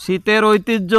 শীতের ঐতিহ্য